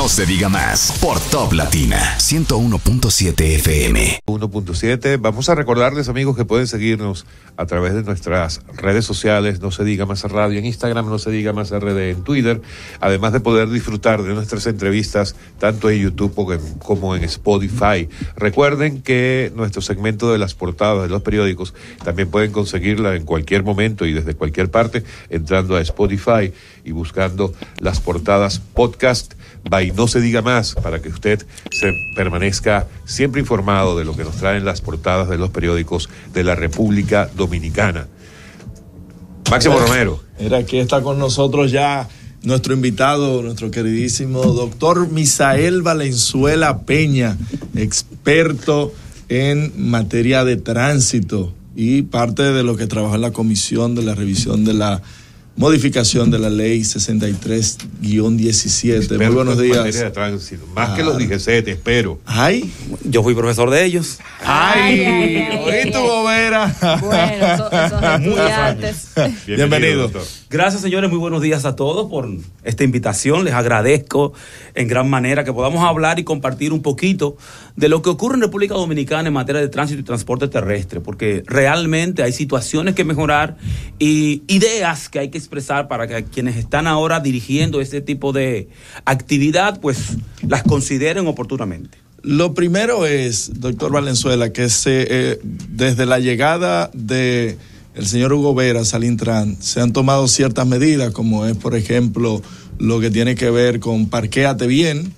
No se diga más por Top Latina 101.7 FM. 1.7. Vamos a recordarles amigos que pueden seguirnos a través de nuestras redes sociales, No se diga más a radio en Instagram, No se diga más RD en Twitter, además de poder disfrutar de nuestras entrevistas tanto en YouTube como en Spotify. Recuerden que nuestro segmento de las portadas de los periódicos también pueden conseguirla en cualquier momento y desde cualquier parte entrando a Spotify y buscando las portadas podcast no se diga más para que usted se permanezca siempre informado de lo que nos traen las portadas de los periódicos de la República Dominicana. Máximo Romero. Era que está con nosotros ya nuestro invitado, nuestro queridísimo doctor Misael Valenzuela Peña, experto en materia de tránsito y parte de lo que trabaja en la comisión de la revisión de la modificación de la ley 63-17. Muy buenos días. Más que los 17, ah. espero. Ay, yo fui profesor de ellos. Ay, ay, bobera. Bueno, esos, Bienvenido. Gracias, señores. Muy buenos días a todos por esta invitación. Les agradezco en gran manera que podamos hablar y compartir un poquito de lo que ocurre en República Dominicana en materia de tránsito y transporte terrestre, porque realmente hay situaciones que mejorar y ideas que hay que expresar para que quienes están ahora dirigiendo este tipo de actividad, pues las consideren oportunamente. Lo primero es, doctor Valenzuela, que se, eh, desde la llegada de el señor Hugo Vera al se han tomado ciertas medidas, como es, por ejemplo, lo que tiene que ver con parquéate bien,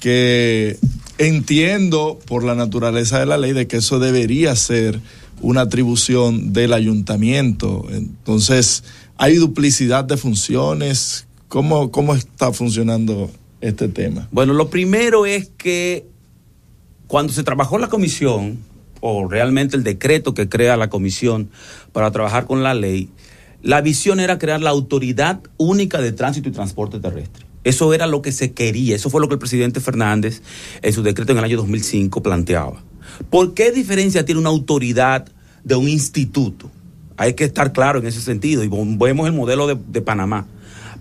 que Entiendo por la naturaleza de la ley de que eso debería ser una atribución del ayuntamiento. Entonces, ¿hay duplicidad de funciones? ¿Cómo, cómo está funcionando este tema? Bueno, lo primero es que cuando se trabajó la comisión, o realmente el decreto que crea la comisión para trabajar con la ley, la visión era crear la Autoridad Única de Tránsito y Transporte Terrestre. Eso era lo que se quería, eso fue lo que el presidente Fernández en su decreto en el año 2005 planteaba. ¿Por qué diferencia tiene una autoridad de un instituto? Hay que estar claro en ese sentido y vemos el modelo de, Panamá.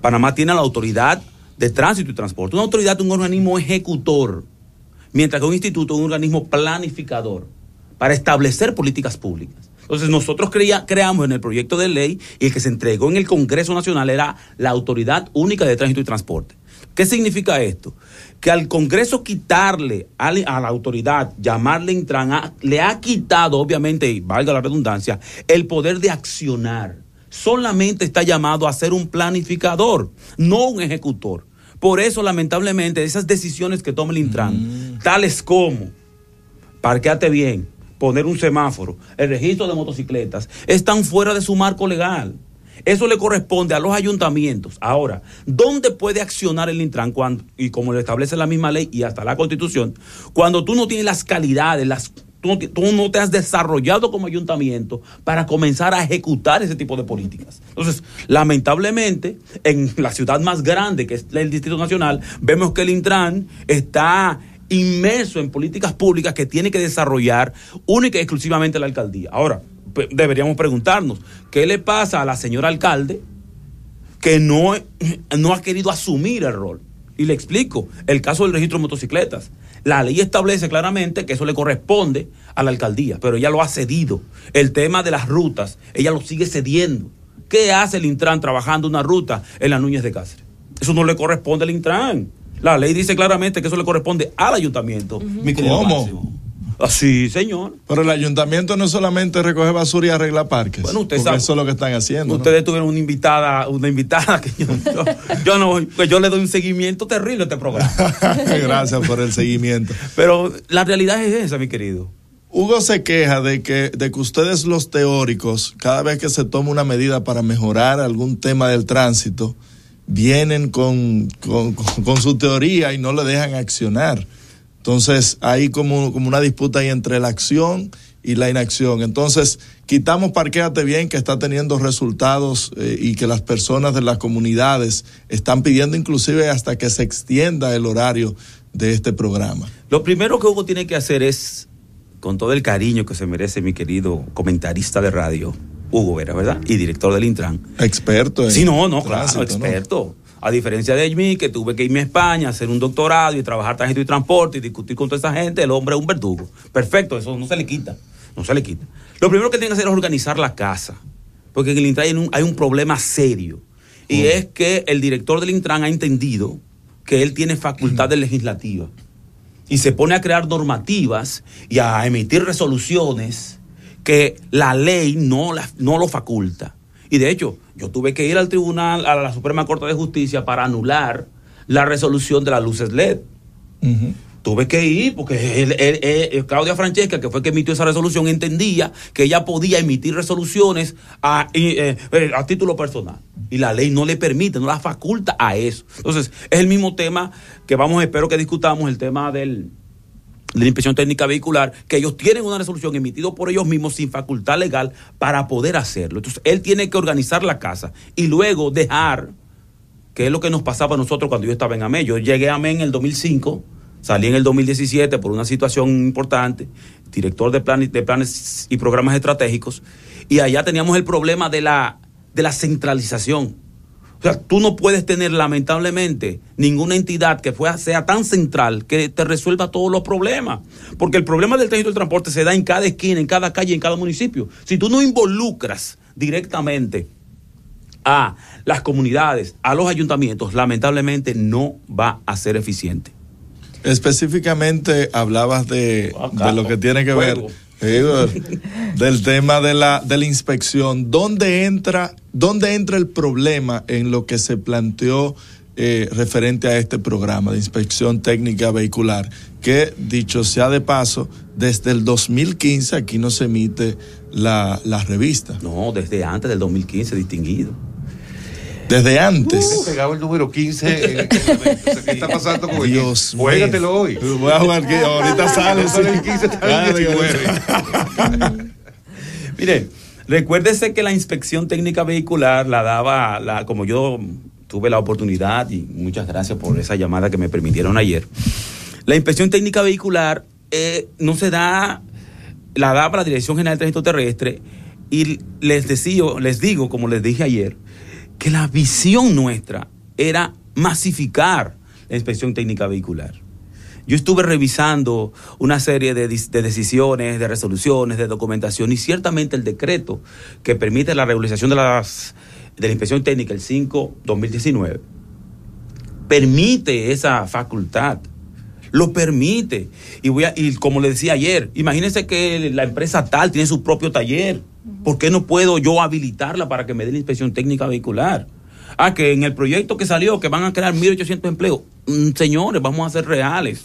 Panamá tiene la autoridad de tránsito y transporte, una autoridad, de un organismo ejecutor, mientras que un instituto, es un organismo planificador para establecer políticas públicas. Entonces nosotros creamos en el proyecto de ley y el que se entregó en el Congreso Nacional era la Autoridad Única de Tránsito y Transporte. ¿Qué significa esto? Que al Congreso quitarle a la autoridad, llamarle Intran, le ha quitado, obviamente, y valga la redundancia, el poder de accionar. Solamente está llamado a ser un planificador, no un ejecutor. Por eso, lamentablemente, esas decisiones que toma el Intran, mm. tales como, parqueate bien, poner un semáforo, el registro de motocicletas, están fuera de su marco legal. Eso le corresponde a los ayuntamientos. Ahora, ¿dónde puede accionar el Intran cuando, y como lo establece la misma ley y hasta la Constitución, cuando tú no tienes las calidades, las tú, no te has desarrollado como ayuntamiento para comenzar a ejecutar ese tipo de políticas. Entonces, lamentablemente, en la ciudad más grande que es el Distrito Nacional, vemos que el Intran está inmerso en políticas públicas que tiene que desarrollar única y exclusivamente la alcaldía. Ahora, deberíamos preguntarnos, ¿qué le pasa a la señora alcalde que no, eh, no ha querido asumir el rol? Y le explico, el caso del registro de motocicletas. La ley establece claramente que eso le corresponde a la alcaldía, pero ella lo ha cedido. El tema de las rutas, ella lo sigue cediendo. ¿Qué hace el Intran trabajando una ruta en las Núñez de Cáceres? Eso no le corresponde al Intran. La ley dice claramente que eso le corresponde al ayuntamiento. ¿Cómo? Sí, señor. Pero el ayuntamiento no solamente recoge basura y arregla parques. Bueno, usted sabe. Eso es lo que están haciendo. Ustedes tuvieron una invitada, una invitada que yo, yo, yo le doy un seguimiento terrible a este programa. Gracias por el seguimiento. Pero la realidad es esa, mi querido. Hugo se queja de que, de que ustedes los teóricos, cada vez que se toma una medida para mejorar algún tema del tránsito, vienen con, con, su teoría y no le dejan accionar. Entonces hay como, como una disputa ahí entre la acción y la inacción. Entonces quitamos Parquéate Bien que está teniendo resultados eh, y que las personas de las comunidades están pidiendo inclusive hasta que se extienda el horario de este programa. Lo primero que Hugo tiene que hacer es, con todo el cariño que se merece mi querido comentarista de radio, Hugo Vera, ¿verdad? Y director del Intran. Experto. En sí, no, no, claro, experto. A diferencia de mí, que tuve que irme a España, a hacer un doctorado y trabajar tránsito y transporte y discutir con toda esa gente, el hombre es un verdugo. Perfecto, eso no se le quita. No se le quita. Lo primero que tiene que hacer es organizar la casa. Porque en el Intran hay un, problema serio. Y mm. es que el director del Intran ha entendido que él tiene facultades de mm. legislativas. Y se pone a crear normativas y a emitir resoluciones que la ley no, la, no lo faculta. Y de hecho, yo tuve que ir al tribunal, a la Suprema Corte de Justicia para anular la resolución de las luces LED. Tuve que ir porque Claudia Francesca, que fue que emitió esa resolución, entendía que ella podía emitir resoluciones a, eh, eh, a título personal. Y la ley no le permite, no la faculta a eso. Entonces, es el mismo tema que vamos, espero que discutamos, el tema del, de la inspección técnica vehicular, que ellos tienen una resolución emitida por ellos mismos sin facultad legal para poder hacerlo. Entonces, él tiene que organizar la casa y luego dejar, que es lo que nos pasaba a nosotros cuando yo estaba en AME. Yo llegué a AME en el 2005, salí en el 2017 por una situación importante, director de planes, de planes y programas estratégicos, y allá teníamos el problema de de la centralización o sea, tú no puedes tener lamentablemente ninguna entidad que sea tan central que te resuelva todos los problemas. Porque el problema del tránsito del transporte se da en cada esquina, en cada calle, en cada municipio. Si tú no involucras directamente a las comunidades, a los ayuntamientos, lamentablemente no va a ser eficiente. Específicamente hablabas de, ah, lo que tiene que ver del tema de la, de la inspección. ¿Dónde entra ¿Dónde entra el problema en lo que se planteó eh, referente a este programa de inspección técnica vehicular? Que, dicho sea de paso, desde el 2015 aquí no se emite la, revista. No, desde antes del 2015, distinguido. Desde antes. Uh, pegado el número 15 este ¿Qué está pasando con Dios mío. Juégatelo hoy. Voy a jugar que ahorita sale. el 15, está Mire, Recuérdese que la inspección técnica vehicular la daba, como yo tuve la oportunidad, y muchas gracias por esa llamada que me permitieron ayer, la inspección técnica vehicular eh, no se da, la daba la Dirección General de Tránsito Terrestre, y les, les digo, como les dije ayer, que la visión nuestra era masificar la inspección técnica vehicular. Yo estuve revisando una serie de, decisiones, de resoluciones, de documentación y ciertamente el decreto que permite la regularización de, las, de la inspección técnica, el 5-2019, permite esa facultad. Lo permite. Y, voy y como le decía ayer, imagínense que la empresa tal tiene su propio taller. ¿Por qué no puedo yo habilitarla para que me dé la inspección técnica vehicular? Ah, que en el proyecto que salió, que van a crear 1.800 empleos, Mm, señores, vamos a ser reales.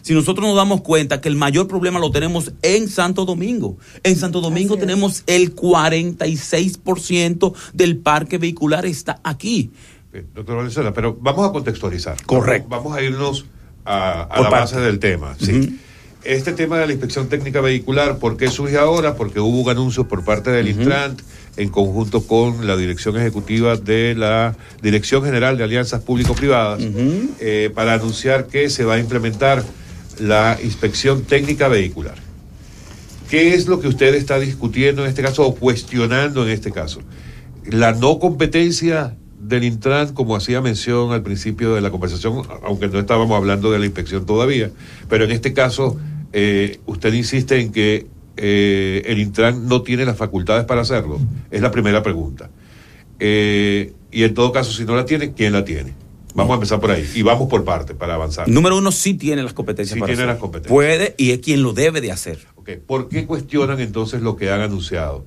Si nosotros nos damos cuenta que el mayor problema lo tenemos en Santo Domingo. En Santo Domingo tenemos el 46% del parque vehicular está aquí. Eh, doctor Valenzuela, pero vamos a contextualizar. Correcto. Vamos a irnos a, la base del tema. Este tema de la inspección técnica vehicular, ¿por qué surge ahora? Porque hubo un anuncio por parte del Intran en conjunto con la Dirección Ejecutiva de la Dirección General de Alianzas Público-Privadas, eh, para anunciar que se va a implementar la inspección técnica vehicular. ¿Qué es lo que usted está discutiendo en este caso o cuestionando en este caso? La no competencia del Intran, como hacía mención al principio de la conversación, aunque no estábamos hablando de la inspección todavía, pero en este caso eh, usted insiste en que eh, el Intran no tiene las facultades para hacerlo? Es la primera pregunta. Eh, y en todo caso, si no la tiene, ¿quién la tiene? Vamos a empezar por ahí y vamos por parte para avanzar. Número uno, sí tiene las competencias. Sí tiene las competencias. Puede y es quien lo debe de hacer. ¿Por qué cuestionan entonces lo que han anunciado?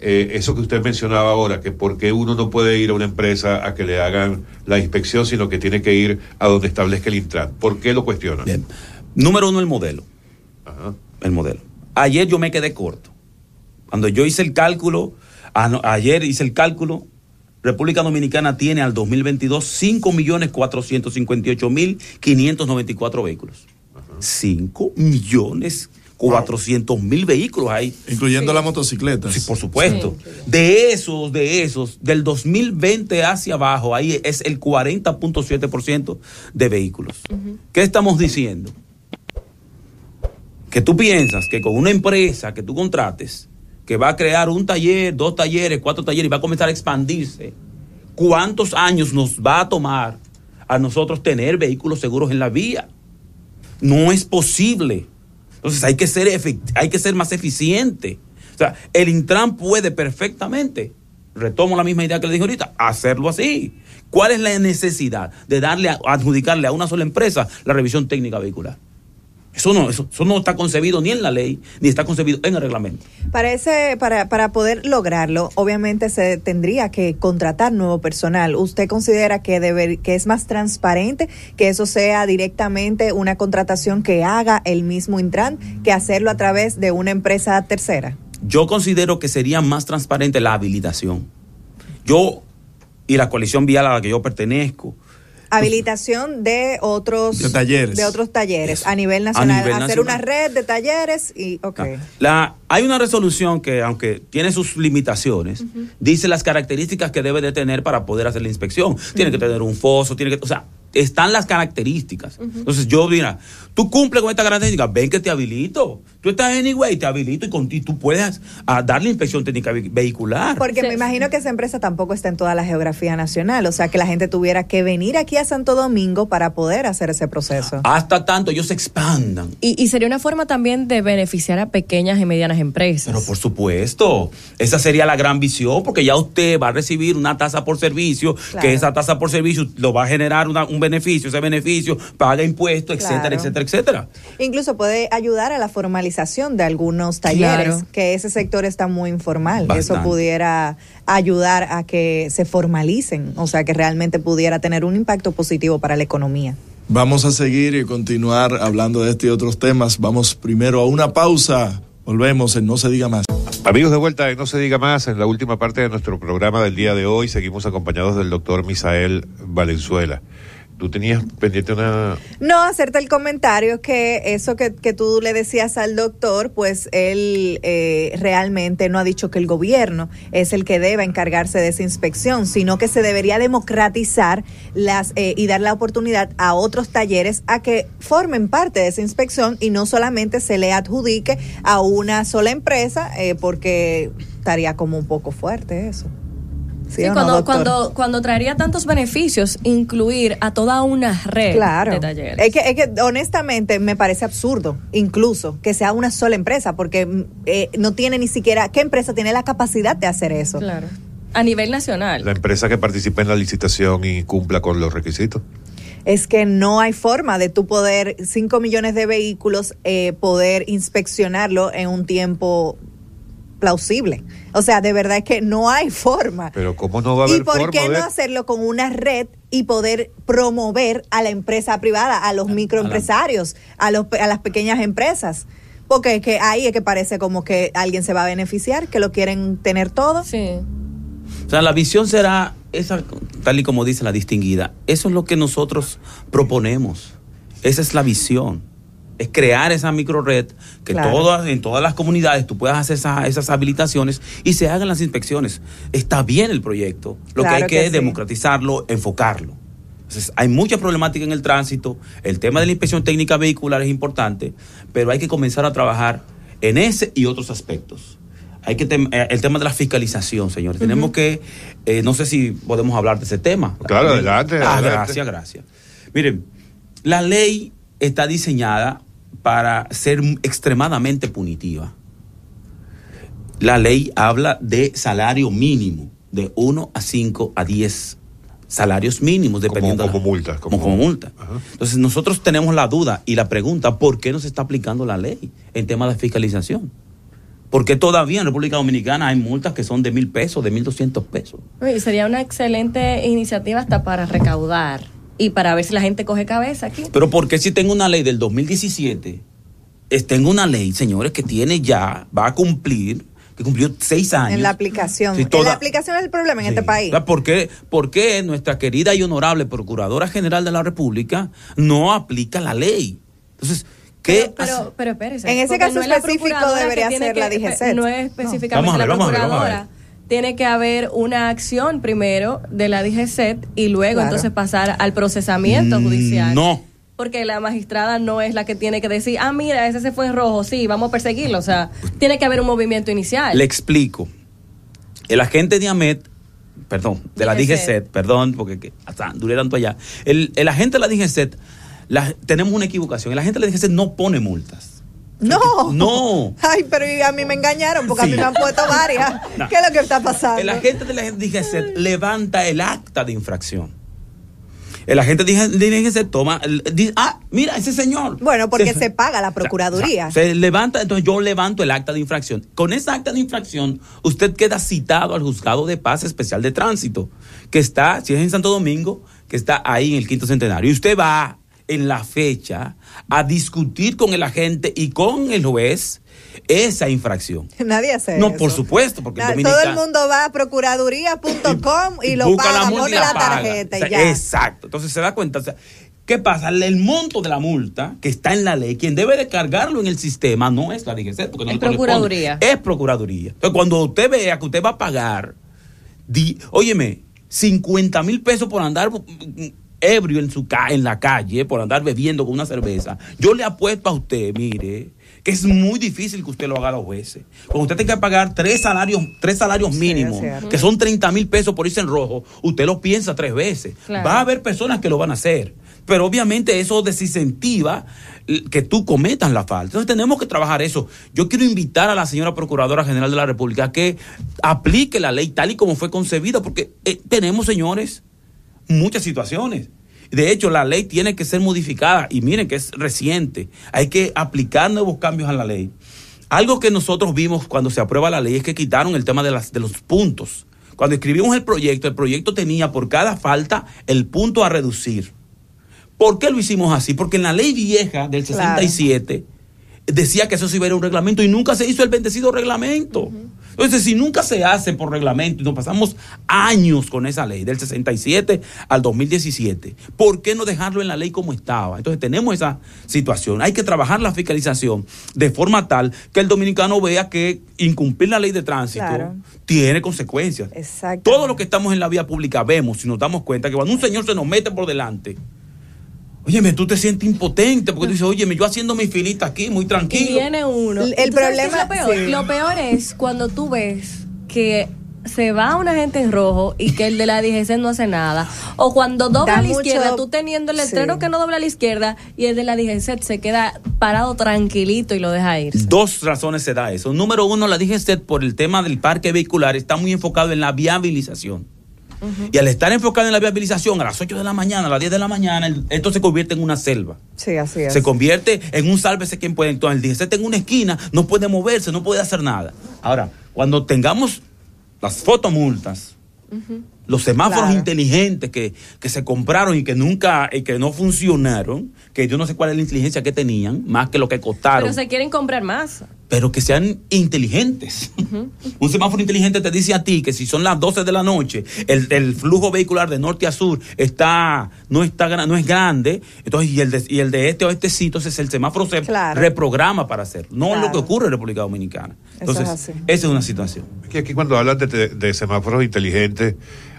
Eh, eso que usted mencionaba ahora, que por qué uno no puede ir a una empresa a que le hagan la inspección, sino que tiene que ir a donde establezca el Intran. ¿Por qué lo cuestionan? Número uno, el modelo. El modelo. Ayer yo me quedé corto. Cuando yo hice el cálculo, ah, ayer hice el cálculo, República Dominicana tiene al 2022 5.458.594 vehículos. 5.400.000 5 millones. vehículos ahí. Incluyendo la las motocicletas. Sí, por supuesto. De esos, de esos, del 2020 hacia abajo, ahí es el 40.7% de vehículos. ¿Qué estamos diciendo? que tú piensas que con una empresa que tú contrates, que va a crear un taller, dos talleres, cuatro talleres y va a comenzar a expandirse, ¿cuántos años nos va a tomar a nosotros tener vehículos seguros en la vía? No es posible. Entonces hay que ser, hay que ser más eficiente. O sea, el Intran puede perfectamente, retomo la misma idea que le dije ahorita, hacerlo así. ¿Cuál es la necesidad de darle adjudicarle a una sola empresa la revisión técnica vehicular? Eso no, eso, no está concebido ni en la ley, ni está concebido en el reglamento. Para, para, poder lograrlo, obviamente se tendría que contratar nuevo personal. ¿Usted considera que, que es más transparente que eso sea directamente una contratación que haga el mismo Intran que hacerlo a través de una empresa tercera? Yo considero que sería más transparente la habilitación. Yo y la coalición vial a la que yo pertenezco, habilitación de otros talleres, otros talleres a nivel nacional, hacer una red de talleres y ah. okay. La, hay una resolución que aunque tiene sus limitaciones, dice las características que debe de tener para poder hacer la inspección. Tiene que tener un foso, tiene que, o sea, están las características. Entonces yo, diría, tú cumples con esta gran técnica, ven que te habilito. Tú estás en anyway, te habilito y, con, ti tú puedas ah, dar la inspección técnica vehicular. Porque me imagino que esa empresa tampoco está en toda la geografía nacional, o sea que la gente tuviera que venir aquí a Santo Domingo para poder hacer ese proceso. Ah, hasta tanto ellos se expandan. Y, sería una forma también de beneficiar a pequeñas y medianas empresas. Pero por supuesto, esa sería la gran visión, porque ya usted va a recibir una tasa por servicio, que esa tasa por servicio lo va a generar una, un beneficios ese beneficio paga impuestos, etcétera, etcétera, etcétera. Incluso puede ayudar a la formalización de algunos talleres, que ese sector está muy informal. Eso pudiera ayudar a que se formalicen, o sea, que realmente pudiera tener un impacto positivo para la economía. Vamos a seguir y continuar hablando de este y otros temas. Vamos primero a una pausa. Volvemos en No se diga más. Amigos de vuelta en No se diga más, en la última parte de nuestro programa del día de hoy seguimos acompañados del doctor Misael Valenzuela tú tenías pendiente una... No, hacerte el comentario que eso que, que tú le decías al doctor, pues él eh, realmente no ha dicho que el gobierno es el que deba encargarse de esa inspección, sino que se debería democratizar las eh, y dar la oportunidad a otros talleres a que formen parte de esa inspección y no solamente se le adjudique a una sola empresa, eh, porque estaría como un poco fuerte eso cuando, traería tantos beneficios incluir a toda una red de talleres. Es que, es que honestamente me parece absurdo, incluso, que sea una sola empresa, porque mm, eh, no tiene ni siquiera, ¿qué empresa tiene la capacidad de hacer eso? Claro. A nivel nacional. La empresa que participe en la licitación y cumpla con los requisitos es que no hay forma de tu poder 5 millones de vehículos eh, poder inspeccionarlo en un tiempo plausible. O sea, de verdad es que no hay forma. Pero ¿cómo no va a haber ¿Y por qué no hacerlo con una red y poder promover a la empresa privada, a los microempresarios, a, los, a las pequeñas empresas? Porque que ahí es que parece como que alguien se va a beneficiar, que lo quieren tener todo. Sí. O sea, la visión será esa, tal y como dice la distinguida. Eso es lo que nosotros proponemos. Esa es la visión es crear esa red que todas, en todas las comunidades tú puedas hacer esas, esas, habilitaciones y se hagan las inspecciones. Está bien el proyecto, lo que hay que, es democratizarlo, enfocarlo. hay mucha problemática en el tránsito, el tema de la inspección técnica vehicular es importante, pero hay que comenzar a trabajar en ese y otros aspectos. Hay que eh, el tema de la fiscalización, señores. Tenemos que, eh, no sé si podemos hablar de ese tema. Claro, ah, adelante. gracias, gracias. Miren, la ley está diseñada para ser extremadamente punitiva. La ley habla de salario mínimo, de 1 a 5 a 10 salarios mínimos, dependiendo. Como, multas. Como, multa. Entonces, nosotros tenemos la duda y la pregunta: ¿por qué no se está aplicando la ley en tema de fiscalización? Porque todavía en República Dominicana hay multas que son de mil pesos, de mil doscientos pesos. sería una excelente iniciativa hasta para recaudar y para ver si la gente coge cabeza aquí. Pero ¿por qué si tengo una ley del 2017? Tengo una ley, señores, que tiene ya, va a cumplir que cumplió seis años. En la aplicación. en la aplicación es el problema en este país. ¿por qué, ¿Por qué, nuestra querida y honorable Procuradora General de la República no aplica la ley? Entonces, ¿qué Pero, pero, pero En ese caso específico debería ser la DGC. No es específicamente Vamos a la Procuradora. Vamos a ver, vamos a ver tiene que haber una acción primero de la DGCET y luego entonces pasar al procesamiento mm, judicial. No. Porque la magistrada no es la que tiene que decir, ah, mira, ese se fue en rojo, sí, vamos a perseguirlo. O sea, tiene que haber un movimiento inicial. Le explico. El agente de AMET, perdón, de la DGCET, perdón, porque hasta duré tanto allá. El, el agente de la DGCET, la, tenemos una equivocación. El agente de la DGCET no pone multas no. No. Ay, pero a mí me engañaron porque a mí me han puesto varias. ¿Qué es lo que está pasando? El agente de la DGC levanta el acta de infracción. El agente de se toma, ah, mira, ese señor. Bueno, porque se, paga la Procuraduría. se levanta, entonces yo levanto el acta de infracción. Con esa acta de infracción, usted queda citado al juzgado de paz especial de tránsito, que está, si es en Santo Domingo, que está ahí en el quinto centenario. Y usted va en la fecha a discutir con el agente y con el juez esa infracción. Nadie hace eso. No, por supuesto, porque todo el mundo va a procuraduría.com y, lo paga, la la, tarjeta Exacto. Entonces se da cuenta, ¿Qué pasa? El monto de la multa que está en la ley, quien debe de cargarlo en el sistema no es la DGC, es Procuraduría. Es Procuraduría. Entonces, cuando usted vea que usted va a pagar, óyeme, 50 mil pesos por andar ebrio en, su en la calle por andar bebiendo con una cerveza, yo le apuesto a usted, mire, que es muy difícil que usted lo haga dos veces. Cuando usted tenga que pagar tres salarios, tres salarios mínimos, que son 30 mil pesos por irse en rojo, usted lo piensa tres veces. Va a haber personas que lo van a hacer. Pero obviamente eso desincentiva que tú cometas la falta. Entonces tenemos que trabajar eso. Yo quiero invitar a la señora Procuradora General de la República que aplique la ley tal y como fue concebida, porque eh, tenemos, señores, muchas situaciones. De hecho, la ley tiene que ser modificada y miren que es reciente. Hay que aplicar nuevos cambios a la ley. Algo que nosotros vimos cuando se aprueba la ley es que quitaron el tema de, los puntos. Cuando escribimos el proyecto, el proyecto tenía por cada falta el punto a reducir. ¿Por qué lo hicimos así? Porque en la ley vieja del 67 decía que eso se iba a un reglamento y nunca se hizo el bendecido reglamento. Entonces, si nunca se hace por reglamento y nos pasamos años con esa ley, del 67 al 2017, ¿por qué no dejarlo en la ley como estaba? Entonces, tenemos esa situación. Hay que trabajar la fiscalización de forma tal que el dominicano vea que incumplir la ley de tránsito tiene consecuencias. Todos los que estamos en la vía pública vemos, y nos damos cuenta, que cuando un señor se nos mete por delante, Óyeme, tú te sientes impotente porque tú dices, óyeme, yo haciendo mi filita aquí, muy tranquilo. Y viene uno. El, problema lo peor? es cuando tú ves que se va una gente en rojo y que el de la DGC no hace nada. O cuando dobla a la izquierda, tú teniendo el letrero que no dobla a la izquierda y el de la DGC se queda parado tranquilito y lo deja ir. Dos razones se da eso. Número uno, la DGC por el tema del parque vehicular está muy enfocado en la viabilización. Y al estar enfocado en la viabilización a las 8 de la mañana, a las 10 de la mañana, esto se convierte en una selva. Sí, así es. Se convierte en un sálvese quien puede. Entonces, el día en una esquina, no puede moverse, no puede hacer nada. Ahora, cuando tengamos las fotomultas, los semáforos inteligentes que, se compraron y que nunca y que no funcionaron, que yo no sé cuál es la inteligencia que tenían, más que lo que costaron. Pero se quieren comprar más. Pero que sean inteligentes. Un semáforo inteligente te dice a ti que si son las 12 de la noche, el, el flujo vehicular de norte a sur está no está no es grande, entonces y el de, y el de este sitio este sí, entonces el semáforo se reprograma para hacer No es lo que ocurre en República Dominicana. Entonces, esa es una situación. Es que aquí cuando hablan de semáforos inteligentes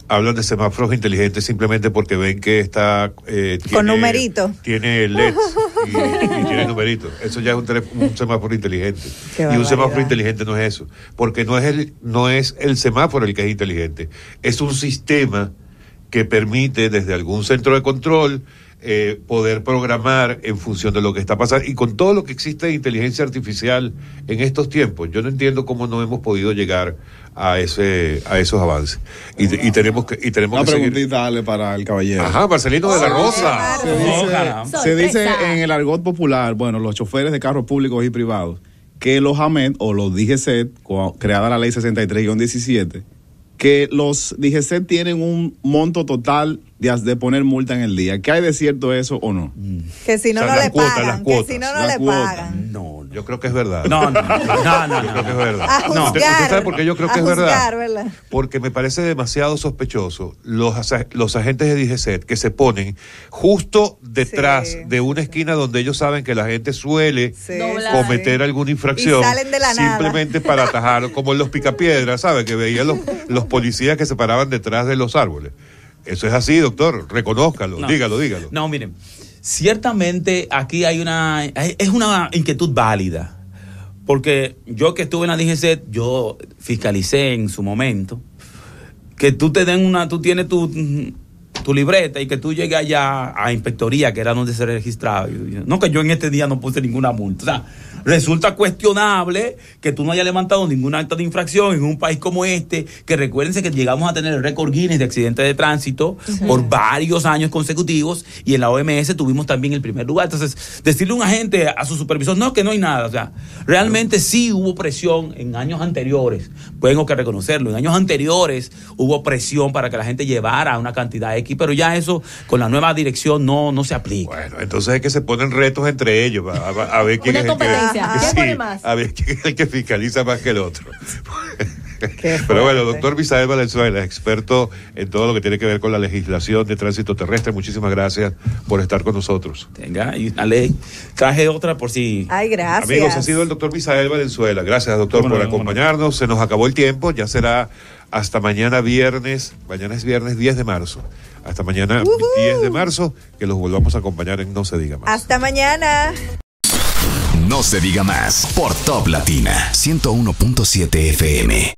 hablan de semáforos inteligentes simplemente porque ven que está... Eh, Con numerito. Tiene LEDs y, tiene numerito Eso ya es un, semáforo inteligente. y un semáforo inteligente no es eso, porque no es, el, no es el semáforo el que es inteligente, es un sistema que permite desde algún centro de control eh, poder programar en función de lo que está pasando. Y con todo lo que existe de inteligencia artificial en estos tiempos, yo no entiendo cómo no hemos podido llegar a ese a esos avances. Y, tenemos que y tenemos Una preguntita dale para el caballero. Ajá, Marcelino de la Rosa. Se dice, en el argot popular, bueno, los choferes de carros públicos y privados, que los amed o los DGC, creada la ley 63-17, que los DGC tienen un monto total de, poner multa en el día. ¿Qué hay de cierto eso o no? Que si no, no le pagan. que si no, no le pagan. No, yo creo que es verdad. No, no, no, Yo creo que es verdad. A no, yo creo que es verdad. Porque me parece demasiado sospechoso los, los agentes de DGCET que se ponen justo detrás de una esquina donde ellos saben que la gente suele cometer alguna infracción. Y salen de la simplemente para atajar, como en los picapiedras, ¿sabe? Que veían los, los policías que se paraban detrás de los árboles. Eso es así, doctor. Reconózcalo, dígalo, dígalo. No, miren, ciertamente aquí hay una. Es una inquietud válida. Porque yo que estuve en la DGC, yo fiscalicé en su momento que tú te den una. Tú tienes tu tu libreta y que tú llegues allá a inspectoría, que era donde se registraba. No, que yo en este día no puse ninguna multa. O sea, resulta cuestionable que tú no hayas levantado ninguna acta de infracción en un país como este, que recuérdense que llegamos a tener el récord Guinness de accidentes de tránsito por varios años consecutivos y en la OMS tuvimos también el primer lugar. Entonces, decirle a un agente, a su supervisor, no, que no hay nada. O sea, realmente sí hubo presión en años anteriores, tengo que reconocerlo, en años anteriores hubo presión para que la gente llevara una cantidad X pero ya eso con la nueva dirección no, no se aplica. Bueno, entonces es que se ponen retos entre ellos a, ver quién es que, A ver quién es fiscaliza más que el otro. Pero bueno, doctor Misael Valenzuela, experto en todo lo que tiene que ver con la legislación de tránsito terrestre, muchísimas gracias por estar con nosotros. Tenga, y una ley. Traje otra por si. Ay, gracias. Amigos, ha sido el doctor Misael Valenzuela. Gracias, doctor, por acompañarnos. Se nos acabó el tiempo, ya será hasta mañana viernes. Mañana es viernes 10 de marzo. Hasta mañana, 10 de marzo, que los volvamos a acompañar en No se diga más. Hasta mañana. No se diga más por Top Latina 101.7 FM.